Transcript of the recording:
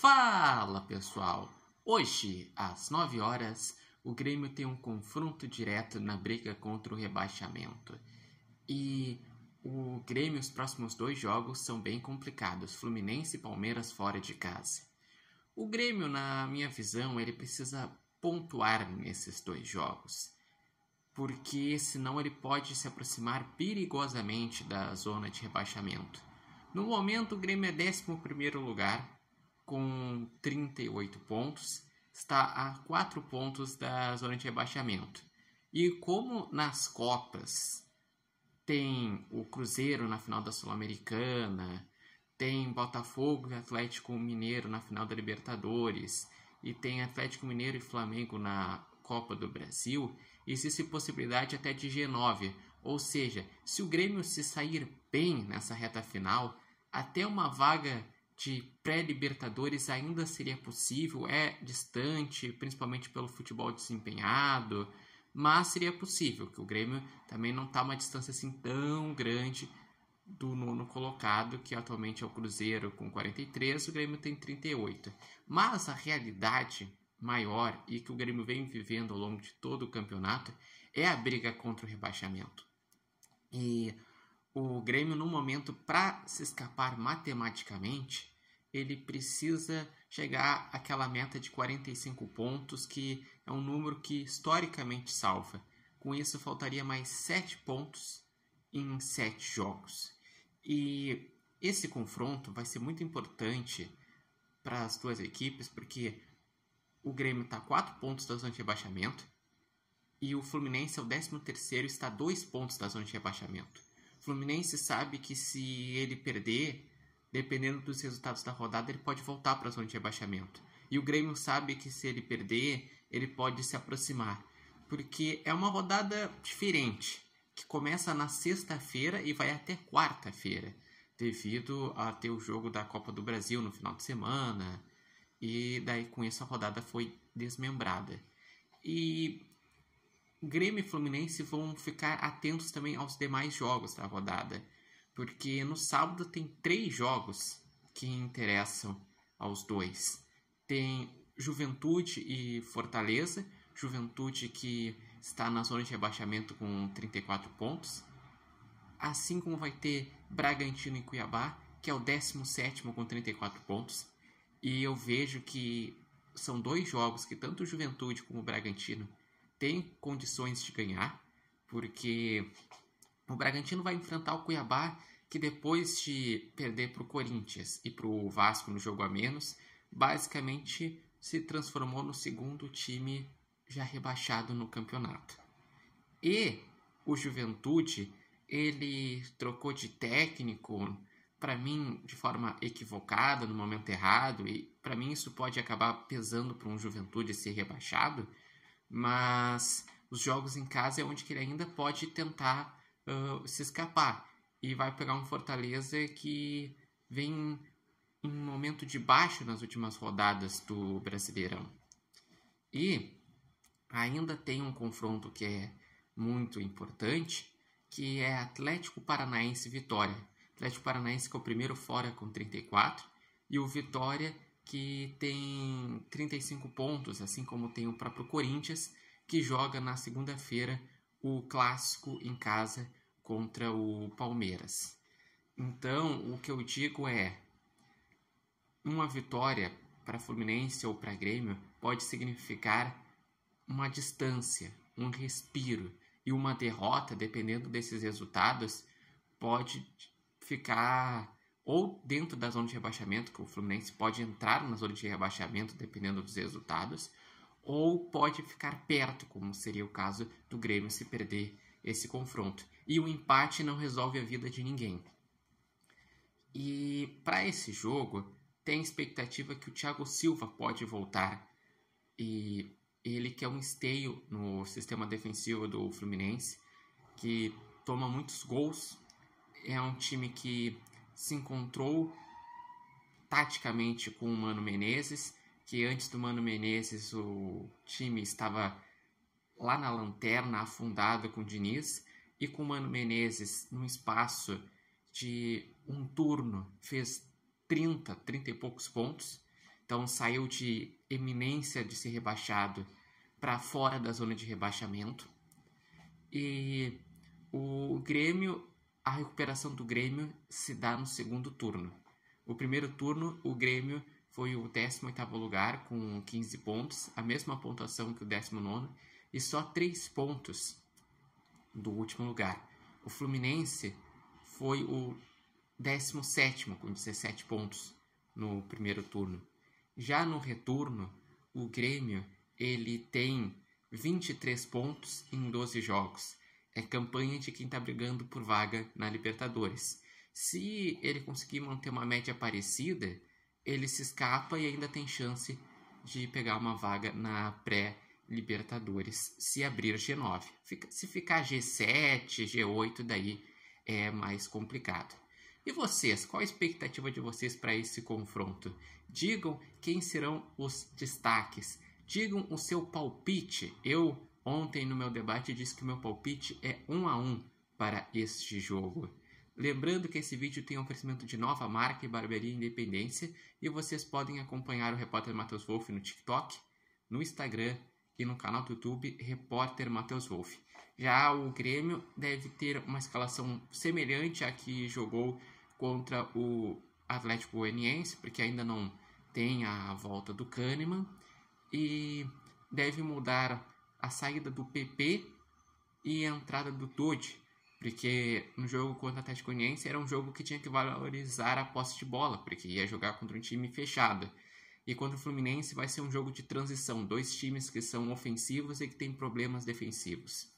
Fala pessoal! Hoje, às 9 horas, o Grêmio tem um confronto direto na briga contra o rebaixamento. E o Grêmio, os próximos dois jogos são bem complicados: Fluminense e Palmeiras fora de casa. O Grêmio, na minha visão, ele precisa pontuar nesses dois jogos, porque senão ele pode se aproximar perigosamente da zona de rebaixamento. No momento, o Grêmio é 11 primeiro lugar com 38 pontos, está a 4 pontos da zona de rebaixamento. E como nas Copas tem o Cruzeiro na final da Sul-Americana, tem Botafogo e Atlético Mineiro na final da Libertadores, e tem Atlético Mineiro e Flamengo na Copa do Brasil, existe possibilidade até de G9. Ou seja, se o Grêmio se sair bem nessa reta final, até uma vaga de pré-Libertadores ainda seria possível, é distante, principalmente pelo futebol desempenhado, mas seria possível, que o Grêmio também não está uma distância assim tão grande do nono colocado, que atualmente é o Cruzeiro com 43, o Grêmio tem 38. Mas a realidade maior e que o Grêmio vem vivendo ao longo de todo o campeonato é a briga contra o rebaixamento. E o Grêmio, no momento, para se escapar matematicamente, ele precisa chegar àquela meta de 45 pontos, que é um número que historicamente salva. Com isso, faltaria mais 7 pontos em 7 jogos. E esse confronto vai ser muito importante para as duas equipes, porque o Grêmio está 4 pontos da zona de rebaixamento e o Fluminense é o 13 está 2 pontos da zona de rebaixamento. O Fluminense sabe que se ele perder, dependendo dos resultados da rodada, ele pode voltar para a zona de rebaixamento. E o Grêmio sabe que se ele perder, ele pode se aproximar. Porque é uma rodada diferente, que começa na sexta-feira e vai até quarta-feira, devido a ter o jogo da Copa do Brasil no final de semana. E daí com isso a rodada foi desmembrada. E Grêmio e Fluminense vão ficar atentos também aos demais jogos da rodada porque no sábado tem três jogos que interessam aos dois. Tem Juventude e Fortaleza, Juventude que está na zona de rebaixamento com 34 pontos, assim como vai ter Bragantino e Cuiabá, que é o 17 com 34 pontos. E eu vejo que são dois jogos que tanto Juventude como Bragantino têm condições de ganhar, porque o Bragantino vai enfrentar o Cuiabá que depois de perder para o Corinthians e para o Vasco no jogo a menos, basicamente se transformou no segundo time já rebaixado no campeonato. E o Juventude, ele trocou de técnico, para mim, de forma equivocada, no momento errado, e para mim isso pode acabar pesando para um Juventude ser rebaixado, mas os jogos em casa é onde ele ainda pode tentar uh, se escapar e vai pegar um Fortaleza que vem em um momento de baixo nas últimas rodadas do Brasileirão. E ainda tem um confronto que é muito importante, que é Atlético Paranaense Vitória. Atlético Paranaense que é o primeiro fora com 34 e o Vitória que tem 35 pontos, assim como tem o próprio Corinthians, que joga na segunda-feira o clássico em casa contra o Palmeiras. Então, o que eu digo é: uma vitória para Fluminense ou para Grêmio pode significar uma distância, um respiro, e uma derrota, dependendo desses resultados, pode ficar ou dentro da zona de rebaixamento, que o Fluminense pode entrar na zona de rebaixamento dependendo dos resultados, ou pode ficar perto, como seria o caso do Grêmio se perder esse confronto e o empate não resolve a vida de ninguém. E para esse jogo, tem expectativa que o Thiago Silva pode voltar e ele que é um esteio no sistema defensivo do Fluminense, que toma muitos gols, é um time que se encontrou taticamente com o Mano Menezes, que antes do Mano Menezes o time estava lá na lanterna, afundado com o Diniz, e com o Mano Menezes, num espaço de um turno, fez 30, 30 e poucos pontos. Então saiu de eminência de ser rebaixado para fora da zona de rebaixamento. E o Grêmio, a recuperação do Grêmio se dá no segundo turno. O primeiro turno, o Grêmio foi o 18º lugar com 15 pontos, a mesma pontuação que o 19 e só 3 pontos do último lugar. O Fluminense foi o 17 com 17 pontos no primeiro turno. Já no retorno, o Grêmio ele tem 23 pontos em 12 jogos. É campanha de quem está brigando por vaga na Libertadores. Se ele conseguir manter uma média parecida, ele se escapa e ainda tem chance de pegar uma vaga na pré-libertadores Libertadores se abrir G9. Se ficar G7, G8, daí é mais complicado. E vocês, qual a expectativa de vocês para esse confronto? Digam quem serão os destaques. Digam o seu palpite. Eu ontem no meu debate disse que o meu palpite é 1 a 1 para este jogo. Lembrando que esse vídeo tem um oferecimento de Nova Marca e Barbearia Independência e vocês podem acompanhar o repórter Matheus Wolff no TikTok, no Instagram aqui no canal do YouTube, repórter Matheus Wolff. Já o Grêmio deve ter uma escalação semelhante à que jogou contra o Atlético Goianiense, porque ainda não tem a volta do Kahneman, e deve mudar a saída do PP e a entrada do Todd, porque no jogo contra o Atlético Goianiense era um jogo que tinha que valorizar a posse de bola, porque ia jogar contra um time fechado. E contra o Fluminense vai ser um jogo de transição, dois times que são ofensivos e que têm problemas defensivos.